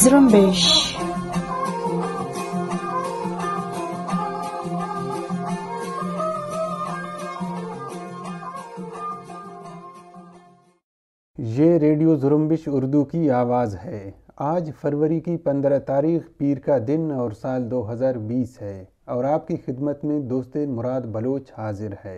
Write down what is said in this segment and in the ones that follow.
ये रेडियो जुरम्बिश उर्दू की आवाज़ है आज फरवरी की पंद्रह तारीख पीर का दिन और साल 2020 है और आपकी खिदमत में दोस्त मुराद बलोच हाजिर है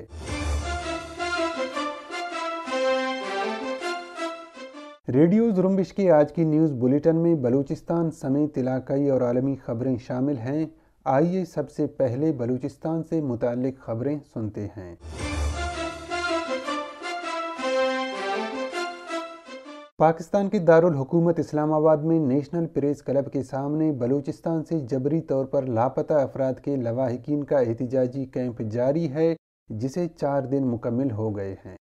रेडियो जुम्बिश के आज की न्यूज़ बुलेटिन में बलूचिस्तान समेत इलाकई और आलमी खबरें शामिल हैं आइए सबसे पहले बलूचिस्तान से मुतल खबरें सुनते हैं पाकिस्तान के दारुल हुकूमत इस्लामाबाद में नेशनल प्रेस क्लब के सामने बलूचिस्तान से जबरी तौर पर लापता अफराद के लवाहिकीन का एहतजाजी कैंप जारी है जिसे चार दिन मुकम्मल हो गए हैं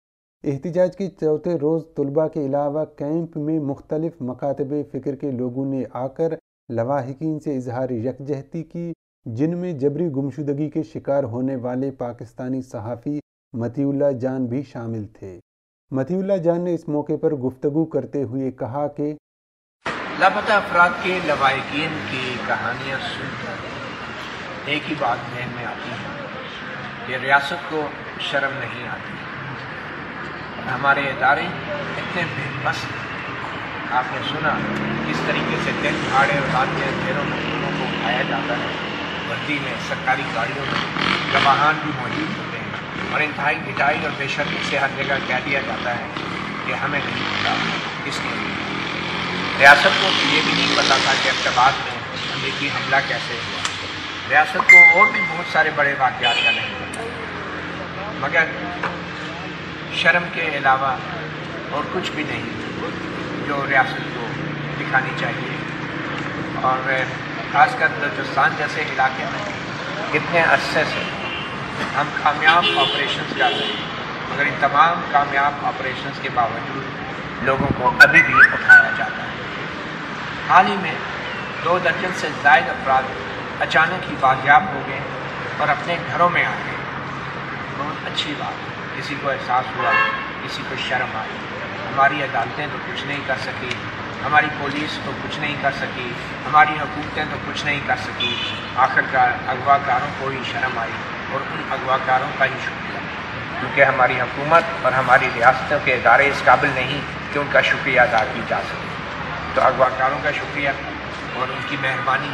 एहतजाज के चौथे रोज़ तलबा के अलावा कैंप में मुख्तलिफ मकातब फ़िक्र के लोगों ने आकर लवाहिकीन से इजहार यकजहती की जिनमें जबरी गुमशुदगी के शिकार होने वाले पाकिस्तानी सहाफ़ी मतीउल्ला जान भी शामिल थे मतीउल्ला जान ने इस मौके पर गुफ्तु करते हुए कहा कि लापता अफराद के लवाकिन की कहानियाँ सुनकर एक ही बात जहन में आती है कि रियासत को शर्म नहीं आती हमारे इदारे इतने बेबस आपने सुना किस तरीके से दिन भाड़े के अंधेरों में लोगों को उठाया जाता है वर्दी में सरकारी गाड़ियों में गवाहान भी मौजूद होते हैं और इंतहाई ढिटाई और बेशर्मी से हर जगह कह दिया जाता है कि हमें नहीं पता इसके लिए रियासत को तो ये भी नहीं पता था कि अहमदाबाद में अमरीकी हमला कैसे हुआ रियासत को और भी बहुत सारे बड़े वाक्यात का नहीं पता मगर शर्म के अलावा और कुछ भी नहीं जो रियासत को दिखानी चाहिए और खासकर बलोचिस्तान जैसे इलाके में इतने अरसे से हम कामयाब ऑपरेशन कर रहे हैं मगर इन तमाम कामयाब ऑपरेशन के बावजूद लोगों को अभी भी उठाया जाता है हाल ही में दो दर्जन से जायद अफराद अचानक ही बाजियाब हो गए और अपने घरों में आ गए बहुत अच्छी बात है किसी को एहसास हुआ किसी को शर्म आई हमारी अदालतें तो कुछ नहीं कर सकी हमारी पुलिस तो कुछ नहीं कर सकी हमारी हकूमतें तो कुछ नहीं कर सकी आखिरकार अगवाकारों को ही शर्म आई और उन अगवाकारों का ही शुक्रिया क्योंकि हमारी हुकूमत और हमारी रियासतों के इदारे इस काबिल नहीं कि उनका शुक्रिया अदा की जा सके तो अगवाकारों का शुक्रिया और उनकी मेहरबानी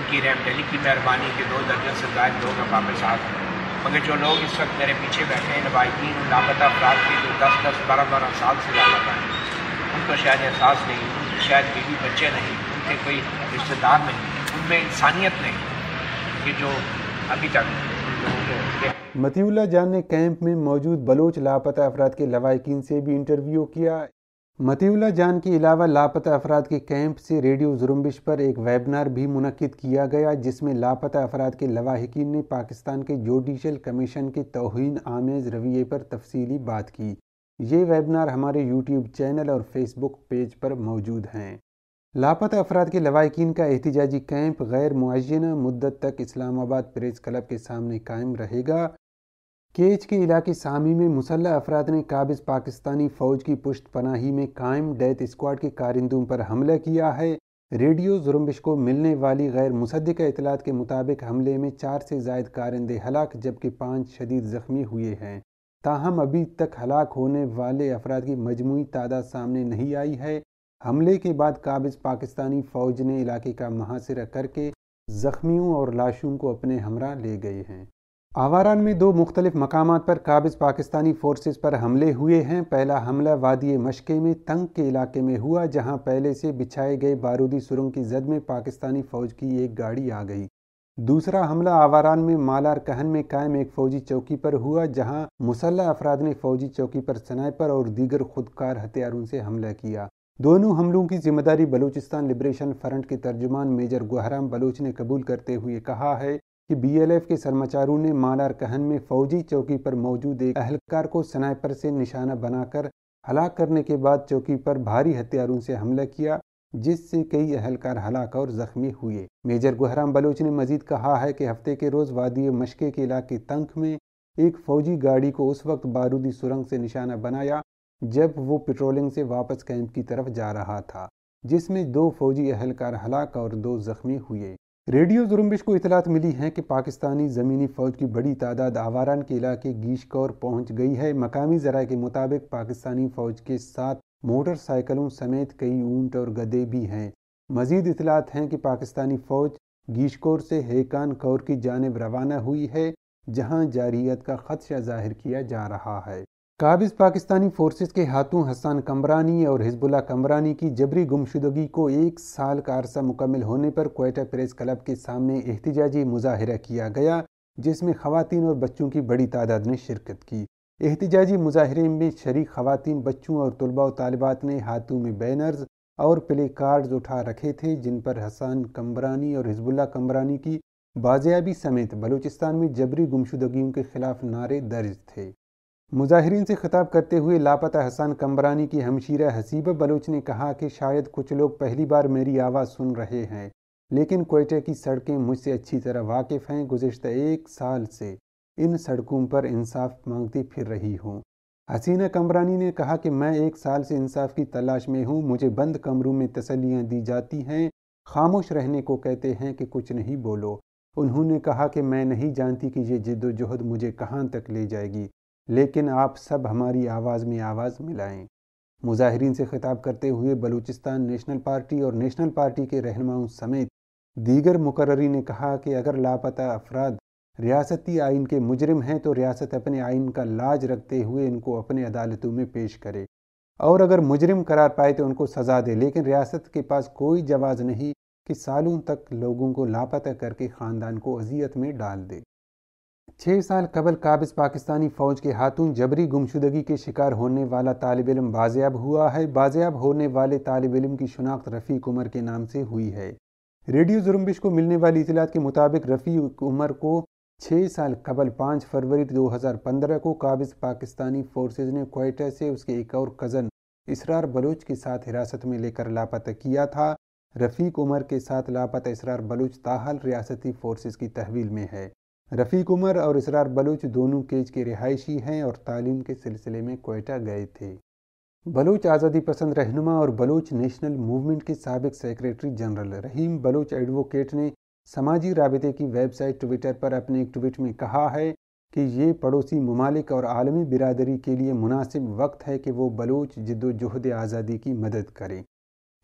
उनकी डेली की मेहरबानी के दो दर्जन से जायद लोग वापस आ हैं मगर जो लोग इस वक्त मेरे पीछे बैठे हैं नवायदीन लापता अफराद के जो दस दस बारह बारह साल से लापता हैं उनको शायद एहसास नहीं उनके शायद बीवी बच्चे नहीं उनके कोई रिश्तेदार नहीं उनमें इंसानियत नहीं कि जो अभी तक मतीउल्ला जान ने कैंप में मौजूद बलोच लापता अफराद के लवाकिन से भी इंटरव्यू किया मतीउल्ला जान के अलावा लापता अफराद के कैंप से रेडियो जुरम्बिश पर एक वेबनार भी मनकद किया गया जिसमें लापता अफराद के लवाहिकीन ने पाकिस्तान के जुडिशल कमीशन के तोहन आमेज़ रवैये पर तफसीली बात की ये वेबनार हमारे यूट्यूब चैनल और फेसबुक पेज पर मौजूद हैं लापता अफराद के लवाकिन का एहतजाजी कैंप गैर मुआजना मुद्दत तक इस्लामाबाद प्रेस क्लब के सामने कायम रहेगा केच के इलाके सामी में मुसल्ह अफराद ने काबिज पाकिस्तानी फौज की पुश्त पनाही में कायम डेथ स्क्वाड के कारिंदों पर हमला किया है रेडियो जुरम्बिश को मिलने वाली गैर मुसद इतलात के मुताबिक हमले में चार से जायद कारिंदे हलाक जबकि पाँच शदीद ज़ख्मी हुए हैं ताहम अभी तक हलाक होने वाले अफराद की मजमू तादाद सामने नहीं आई है हमले के बाद काबिज पाकिस्तानी फ़ौज ने इलाके का महासरा करके ज़ख्मियों और लाशों को अपने हमरा ले गए हैं आवारान में दो मुख्तलिफ मकाम पर काबिज पाकिस्तानी फोर्सेज पर हमले हुए हैं पहला हमला वादी मशक़े में तंग के इलाके में हुआ जहां पहले से बिछाए गए बारूदी सुरंग की जद में पाकिस्तानी फ़ौज की एक गाड़ी आ गई दूसरा हमला आवारान में मालार कहन में कायम एक फौजी चौकी पर हुआ जहां मुसल्ह अफराद ने फौजी चौकी पर स्नाइपर और दीगर खुदकार हथियारों से हमला किया दोनों हमलों की जिम्मेदारी बलूचिस्तान लिबरेशन फ्रंट के तर्जुमान मेजर गुहराम बलूच ने कबूल करते हुए कहा है कि बीएलएफ के सरमाचारों ने मालार कहन में फौजी चौकी पर मौजूद एक अहलकार को स्नाइपर से निशाना बनाकर हलाक करने के बाद चौकी पर भारी हथियारों से हमला किया जिससे कई अहलकार हलाक और जख्मी हुए मेजर गुहराम बलोच ने मजीद कहा है कि हफ्ते के रोज़ वादी मशक़े के इलाके तंख में एक फौजी गाड़ी को उस वक्त बारूदी सुरंग से निशाना बनाया जब वो पेट्रोलिंग से वापस कैंप की तरफ जा रहा था जिसमें दो फौजी अहलकार हलाक और दो जख्मी हुए रेडियो जुर्मिश को इतलात मिली है कि पाकिस्तानी ज़मीनी फ़ौज की बड़ी तादाद आवारान के इलाके गीशकौर पहुंच गई है मकामी जरा के मुताबिक पाकिस्तानी फ़ौज के साथ मोटरसाइकिलों समेत कई ऊंट और गदे भी हैं मजीद इतलात हैं कि पाकिस्तानी फ़ौज गीशकौर से हेकान कौर की जानब रवाना हुई है जहां जारियत का खदशा जाहिर किया जा रहा है काबिज पाकिस्तानी फोर्सेस के हाथों हसन कमरानी और हिजबुल्ला कमरानी की जबरी गुमशुदगी को एक साल का अरसा मुकम्मल होने पर कोयटा प्रेस क्लब के सामने एहतजाजी मुजाहरा किया गया जिसमें खवतिन और बच्चों की बड़ी तादाद ने शिरकत की एहतजाजी मुजाहरे में शरीक खवतिन बच्चों और तलबा व तालबात ने हाथों में बैनर्स और प्ले कार्ड्स उठा रखे थे जिन पर हसन कमरानी और हिजबुल्ला कमरानी की बाजियाबी समेत बलूचिस्तान में जबरी गुमशुदगियों के खिलाफ नारे दर्ज थे मुजाहरीन से खिताब करते हुए लापता हसन कम्बरानी की हमशीरा हसीबा बलूच ने कहा कि शायद कुछ लोग पहली बार मेरी आवाज़ सुन रहे हैं लेकिन कोयटे की सड़कें मुझसे अच्छी तरह वाकिफ़ हैं गुजशत एक साल से इन सड़कों पर इंसाफ मांगती फिर रही हूँ हसीना कमरानी ने कहा कि मैं एक साल से इंसाफ की तलाश में हूँ मुझे बंद कमरों में तसलियाँ दी जाती हैं खामोश रहने को कहते हैं कि कुछ नहीं बोलो उन्होंने कहा कि मैं नहीं जानती कि ये जिद्दोजहद मुझे कहाँ तक ले जाएगी लेकिन आप सब हमारी आवाज़ में आवाज़ मिलाएं मुजाहरीन से खिताब करते हुए बलूचिस्तान नेशनल पार्टी और नेशनल पार्टी के रहनुमाओं समेत दीगर मुकर्री ने कहा कि अगर लापता अफराद रियासती आइन के मुजरम हैं तो रियासत अपने आइन का लाज रखते हुए इनको अपने अदालतों में पेश करे और अगर मुजरम करार पाए तो उनको सजा दे लेकिन रियासत के पास कोई जवाज़ नहीं कि सालों तक लोगों को लापता करके ख़ानदान को अजियत में डाल दे छः साल कबल काबिज पाकिस्तानी फ़ौज के हाथों जबरी गुमशुदगी के शिकार होने वाला तालब इम बाजियाब हुआ है बाजियाब होने वाले तालब इम की शनाख्त रफ़ीक उमर के नाम से हुई है रेडियो जुर्मबिश को मिलने वाली इतलात के मुताबिक रफ़ीक उमर को छः साल कबल पाँच फरवरी 2015 को काबिज पाकिस्तानी फोर्सेज ने कोयटा से उसके एक और कज़न इसरार बलोच के साथ हिरासत में लेकर लापता किया था रफ़ीक उमर के साथ लापता इसरार बलोच ताहल रियासती फोर्सेज की तहवील में है रफ़ीक उमर और इसरार बलूच दोनों केज के रिहायशी हैं और तालीम के सिलसिले में कोयटा गए थे बलूच आज़ादी पसंद रहनुमा और बलूच नेशनल मूवमेंट के सबक secretary general Rahim Baloch advocate ने समाजी रबते की वेबसाइट ट्विटर पर अपने एक ट्वीट में कहा है कि ये पड़ोसी ममालिक और आलमी बिरादरी के लिए मुनासिब वक्त है कि वो बलूच जद्दोजहद आज़ादी की मदद करें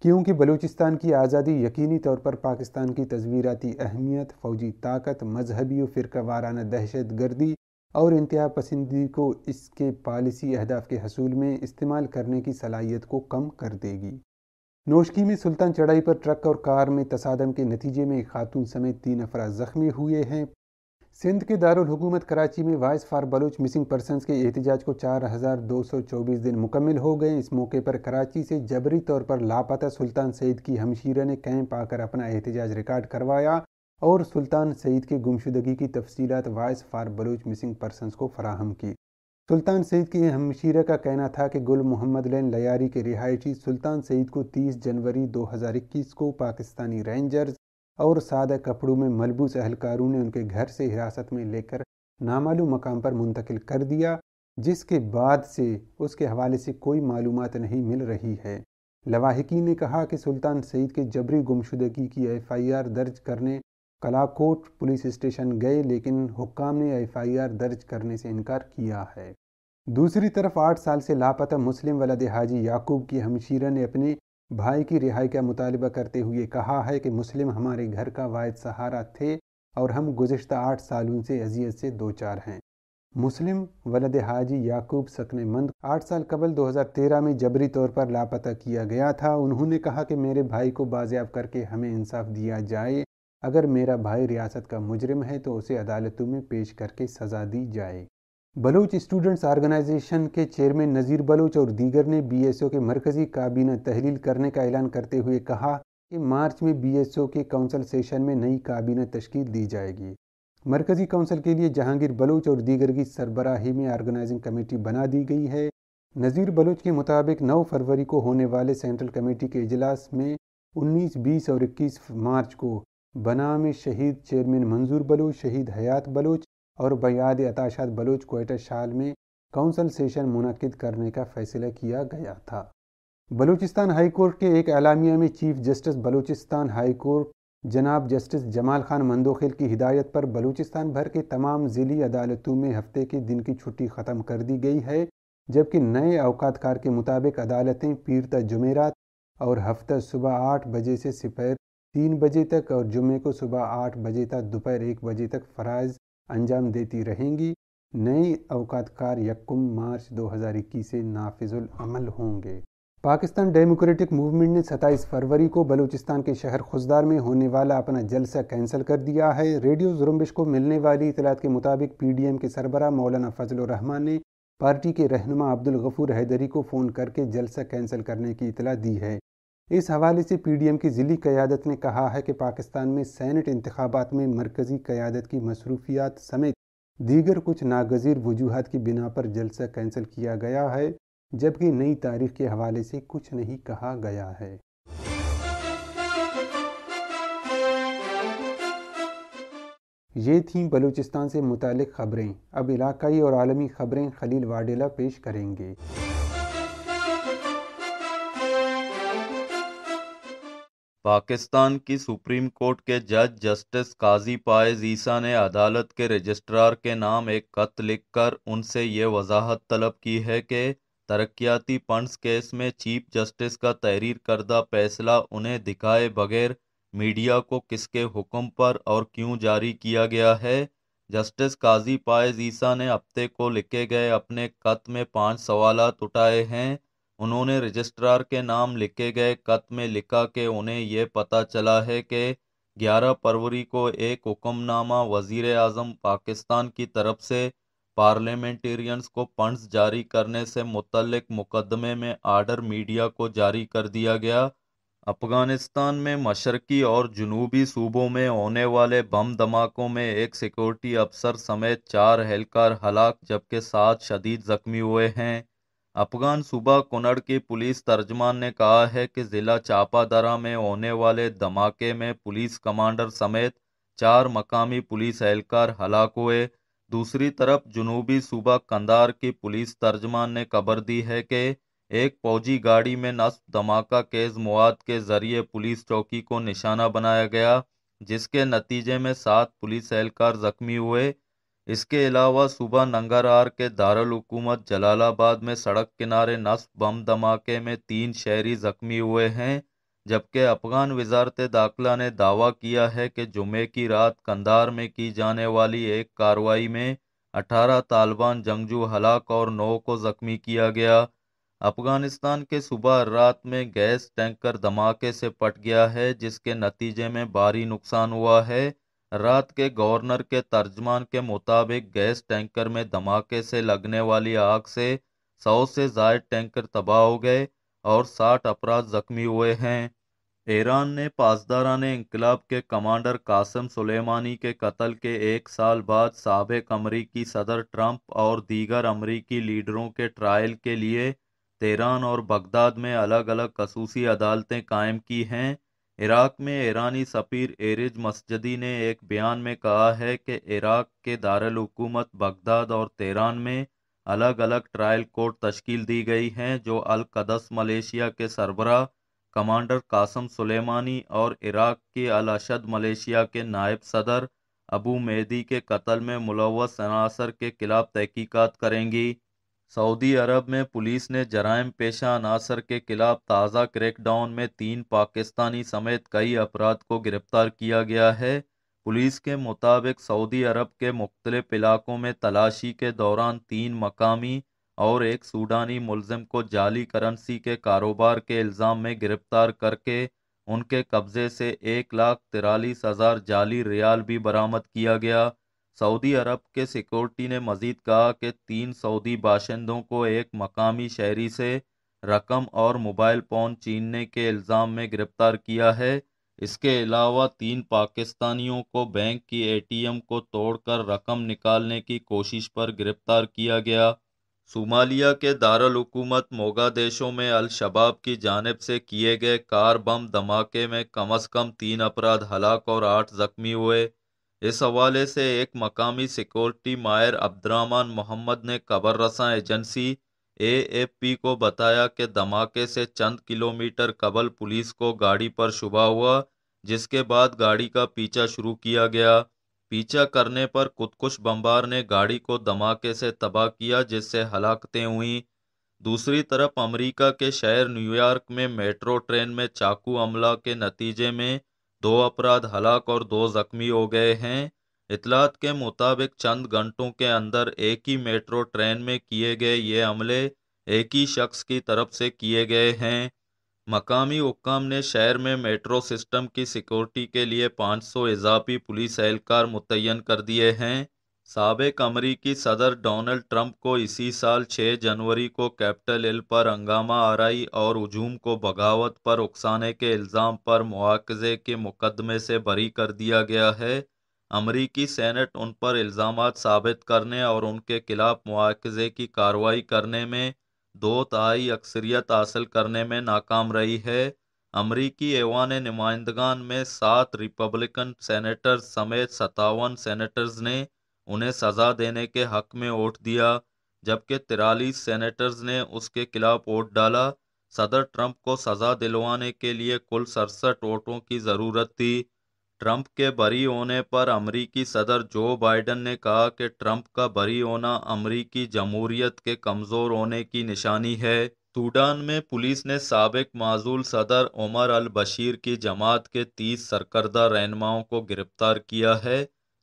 क्योंकि बलूचिस्तान की आज़ादी यकीनी तौर पर पाकिस्तान की तस्वीराती अहमियत फ़ौजी ताकत मजहबी और फिर वाराना दहशत गर्दी और इंतहा पसंदी को इसके पॉलिसी अहदाफ के हसूल में इस्तेमाल करने की सलाहियत को कम कर देगी नोशकी में सुल्तान चढ़ाई पर ट्रक और कार में तसादम के नतीजे में एक खातून समेत तीन अफरा ज़ख्मी हुए हैं सिंध के दारुल हुकूमत कराची में voice for Baloch missing persons के एहतजाज को 4,224 दिन मुकम्मल हो गए इस मौके पर कराची से जबरी तौर पर लापता सुल्तान सईद की हमशीरा ने कैंप आकर अपना एहतजाज रिकॉर्ड करवाया और सुल्तान सईद के गुमशुदगी की तफसीत voice for Baloch missing persons को फराहम की सुल्तान सईद की हमशीरा का कहना था कि गुल मोहम्मद लैन लयारी के रिहायशी सुल्तान सईद को 30 जनवरी 2021 को पाकिस्तानी रेंजर्स और सादा कपड़ों में मलबूस अहलकारों ने उनके घर से हिरासत में लेकर नामालूम मकाम पर मुंतकिल कर दिया जिसके बाद से उसके हवाले से कोई मालूम नहीं मिल रही है लवाहिकी ने कहा कि सुल्तान सईद के जबरी गुमशुदगी की आर दर्ज करने कलाकोट पुलिस स्टेशन गए लेकिन हुक्काम ने आर दर्ज करने से इनकार किया है दूसरी तरफ आठ साल से लापता मुस्लिम वलद हाजी याकूब की हमशीरा ने अपने भाई की रिहाई का मुतालबा करते हुए कहा है कि मुस्लिम हमारे घर का वायद सहारा थे और हम गुज्त आठ सालों से अजियत से दो चार हैं मुस्लिम वलद हाजी याकूब सकनेमंद आठ साल कबल 2013 में जबरी तौर पर लापता किया गया था उन्होंने कहा कि मेरे भाई को बाजियाब करके हमें इंसाफ दिया जाए अगर मेरा भाई रियासत का मुजरिम है तो उसे अदालतों में पेश करके सज़ा दी जाए बलोच स्टूडेंट्स आर्गनाइजेशन के चेयरमैन नज़ीर बलोच और दीगर ने ओ के मरकज़ी काबीना तहलील करने का ऐलान करते हुए कहा कि मार्च में ओ के काउंसिल सेशन में नई काबीना तश्कील दी जाएगी मरकज़ी काउंसिल के लिए जहांगीर बलोच और दीगर की सरबराही में आर्गनाइजिंग कमेटी बना दी गई है नज़ीर बलोच के मुताबिक 9 फरवरी को होने वाले सेंट्रल कमेटी के इजलास में 19, 20 और 21 मार्च को बना में शहीद चेयरमैन मंजूर बलोच शहीद हयात बलोच और बयाद अताशात बलूच कोयटा शाल में काउंसिल सेशन मुनद करने का फैसला किया गया था बलूचिस्तान हाई कोर्ट के एक एलामिया में chief justice Balochistan High Court जनाब जस्टिस जमाल खान मंदोखिल की हिदायत पर बलूचिस्तान भर के तमाम ज़िली अदालतों में हफ्ते के दिन की छुट्टी ख़त्म कर दी गई है जबकि नए अवकातकार के मुताबिक अदालतें पीरता जुमेरात और हफ्ता सुबह आठ बजे से सिपहर तीन बजे तक और जुमे को सुबह आठ बजे तक दोपहर एक बजे तक फ़राज अंजाम देती रहेंगी नए अवकातकार यकम मार्च 2021 से नाफिजुल अमल होंगे पाकिस्तान डेमोक्रेटिक मूवमेंट ने 27 फरवरी को बलूचिस्तान के शहर खुजदार में होने वाला अपना जलसा कैंसिल कर दिया है रेडियो जुरम्बिश को मिलने वाली इतलात के मुताबिक पीडीएम के सरबरा मौलाना फजल रहमान ने पार्टी के रहनुमा अब्दुल गफूर हैदरी को फ़ोन करके जलसा कैंसिल करने की इतला दी है इस हवाले से पीडीएम की ज़िली क़्यादत ने कहा है कि पाकिस्तान में सैनट इंतबात में मरकज़ी क़्यादत की मसरूफियात समेत दीगर कुछ नागजीर वजूहत की बिना पर जलसा कैंसिल किया गया है जबकि नई तारीख के हवाले से कुछ नहीं कहा गया है ये थीं बलूचिस्तान से मुतल ख़बरें अब इलाकई और आलमी ख़बरें खलील वाडेला पेश करेंगे पाकिस्तान की सुप्रीम कोर्ट के जज जस्टिस काजी पायज ईसा ने अदालत के रजिस्ट्रार के नाम एक खत लिखकर उनसे ये वजाहत तलब की है कि तरक्याती फंड्स केस में चीफ जस्टिस का तहरीर करदा फैसला उन्हें दिखाए बगैर मीडिया को किसके हुक्म पर और क्यों जारी किया गया है जस्टिस काजी पायज ईसा ने हफ्ते को लिखे गए अपने खत में पांच सवाल उठाए हैं उन्होंने रजिस्ट्रार के नाम लिखे गए कत में लिखा कि उन्हें यह पता चला है कि 11 फरवरी को एक हुक्मनामा वजीर अजम पाकिस्तान की तरफ से पार्लियामेंटेरियंस को फंड्स जारी करने से मुतलक मुकदमे में आर्डर मीडिया को जारी कर दिया गया अफगानिस्तान में मशरकी और जनूबी सूबों में होने वाले बम धमाकों में एक सिक्योरिटी अफसर समेत चार एहलकार हलाक जबकि सात शदीद जख्मी हुए हैं अफगान सूबा कुनड़ की पुलिस तर्जमान ने कहा है कि ज़िला चापादरा में होने वाले धमाके में पुलिस कमांडर समेत चार मकामी पुलिस एहलकार हलाक हुए दूसरी तरफ जुनूबी सूबा कंदार की पुलिस तर्जमान ने खबर दी है कि एक फौजी गाड़ी में नस्ब धमाका केज मवाद के जरिए पुलिस चौकी को निशाना बनाया गया जिसके नतीजे में सात पुलिस एहलकार जख्मी हुए इसके अलावा सुबह आर के हुकूमत जलालाबाद में सड़क किनारे नस्ब बम धमाके में तीन शहरी जख्मी हुए हैं जबकि अफगान वजारत दाखिला ने दावा किया है कि जुमे की रात कंधार में की जाने वाली एक कार्रवाई में अठारह तालिबान जंगजू हलाक और नौ को जख्मी किया गया अफगानिस्तान के सुबह रात में गैस टैंकर धमाके से पट गया है जिसके नतीजे में भारी नुकसान हुआ है रात के गवर्नर के तर्जमान के मुताबिक गैस टैंकर में धमाके से लगने वाली आग से सौ से जायद टैंकर तबाह हो गए और साठ अपराध जख्मी हुए हैं ईरान ने पासदारान इनकलाब के कमांडर कासम सुलेमानी के कत्ल के एक साल बाद सबक अमरीकी सदर ट्रंप और दीगर अमरीकी लीडरों के ट्रायल के लिए तेहरान और बगदाद में अलग अलग खसूसी अदालतें कायम की हैं इराक़ में ईरानी सफ़ीर एरिज मस्जिदी ने एक बयान में कहा है कि इराक़ के दारकूमत बगदाद और तेरान में अलग अलग ट्रायल कोर्ट तश्कील दी गई हैं जो अलकदस मलेशिया के सरबरा कमांडर कासम सुलेमानी और इराक़ के अलशद मलेशिया के नायब सदर अबू मेदी के कत्ल में मुलवस अनासर के खिलाफ तहकीकत करेंगी सऊदी अरब में पुलिस ने जराइम पेशा अनासर के खिलाफ ताज़ा क्रैकडाउन में तीन पाकिस्तानी समेत कई अफराद को गिरफ्तार किया गया है पुलिस के मुताबिक सऊदी अरब के मुख्तलिफ इलाकों में तलाशी के दौरान तीन मकामी और एक सूडानी मुलजम को जाली करंसी के कारोबार के इल्ज़ाम में गिरफ्तार करके उनके कब्ज़े से एक लाख तिरालीस हज़ार जाली रियाल भी बरामद किया गया सऊदी अरब के सिक्योरिटी ने मजीद कहा कि तीन सऊदी बाशिंदों को एक मकामी शहरी से रकम और मोबाइल फ़ोन छीनने के इल्ज़ाम में गिरफ्तार किया है इसके अलावा तीन पाकिस्तानियों को बैंक की एटीएम को तोड़कर रकम निकालने की कोशिश पर गिरफ्तार किया गया सोमालिया के दारकूमत देशों में अलशबाब की जानब से किए गए कार बम धमाके में कम अज़ कम तीन अपराध हलाक और आठ जख्मी हुए इस हवाले से एक मकामी सिक्योरिटी मायर अब्दुलरहमान मोहम्मद ने खबर रसा एजेंसी ए पी को बताया कि धमाके से चंद किलोमीटर कबल पुलिस को गाड़ी पर शुबा हुआ जिसके बाद गाड़ी का पीछा शुरू किया गया पीछा करने पर खुदकुश बम्बार ने गाड़ी को धमाके से तबाह किया जिससे हलाकतें हुईं दूसरी तरफ अमेरिका के शहर न्यूयॉर्क में मेट्रो ट्रेन में चाकू हमला के नतीजे में दो अपराध हलाक और दो जख्मी हो गए हैं इतलात के मुताबिक चंद घंटों के अंदर एक ही मेट्रो ट्रेन में किए गए ये हमले एक ही शख्स की तरफ से किए गए हैं मकामी हुकाम ने शहर में मेट्रो सिस्टम की सिक्योरिटी के लिए 500 इजाफी पुलिस एहलकार मुतन कर दिए हैं सबक अमरीकी सदर डोनल्ड ट्रंप को इसी साल 6 जनवरी को कैपिटल हिल पर हंगामा आरई और हजूम को बगावत पर उकसाने के इल्ज़ाम पर मुआवजे के मुकदमे से बरी कर दिया गया है अमरीकी सेनेट उन पर इल्ज़ाम साबित करने और उनके खिलाफ मुआवजे की कार्रवाई करने में दो तहाई अक्सरियत हासिल करने में नाकाम रही है अमरीकी एवान नुमाइंदगान में सात रिपब्लिकन सैनटर्स समेत सतावन सैनटर्स ने उन्हें सज़ा देने के हक में वोट दिया जबकि तिरालीस सेनेटर्स ने उसके खिलाफ वोट डाला सदर ट्रंप को सज़ा दिलवाने के लिए कुल सड़सठ वोटों की ज़रूरत थी ट्रंप के बरी होने पर अमरीकी सदर जो बाइडन ने कहा कि ट्रंप का बरी होना अमरीकी जमहूरियत के कमज़ोर होने की निशानी है सूडान में पुलिस ने सबक माजूल सदर उमर अल बशीर की जमात के तीस सरकर्दा रहनुमाओं को गिरफ्तार किया है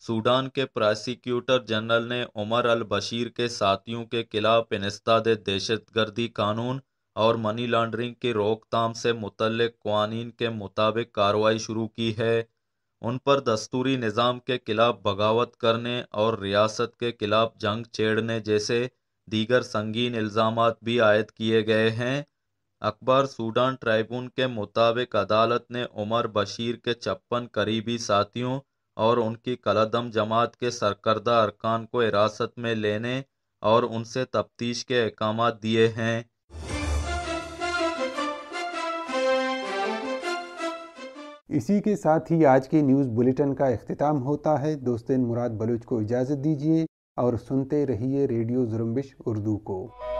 सूडान के प्रासिक्यूटर जनरल ने उमर अल बशीर के साथियों के खिलाफ इनस्ताद दहशतगर्दी कानून और मनी लॉन्ड्रिंग की रोकथाम से मुतल कवानीन के मुताबिक कार्रवाई शुरू की है उन पर दस्तूरी निज़ाम के खिलाफ बगावत करने और रियासत के खिलाफ जंग छेड़ने जैसे दीगर संगीन इल्ज़ाम भी आयद किए गए हैं अकबर सूडान ट्राइबून के मुताबिक अदालत ने उमर बशीर के छप्पन करीबी साथियों और उनकी कलदम जमात के सरकर्दा अरकान को हिरासत में लेने और उनसे तफ्तीश के अहकाम दिए हैं इसी के साथ ही आज के न्यूज़ बुलेटिन का अख्तितम होता है दोस्तिन मुराद बलूच को इजाज़त दीजिए और सुनते रहिए रेडियो जुरम्बिश उर्दू को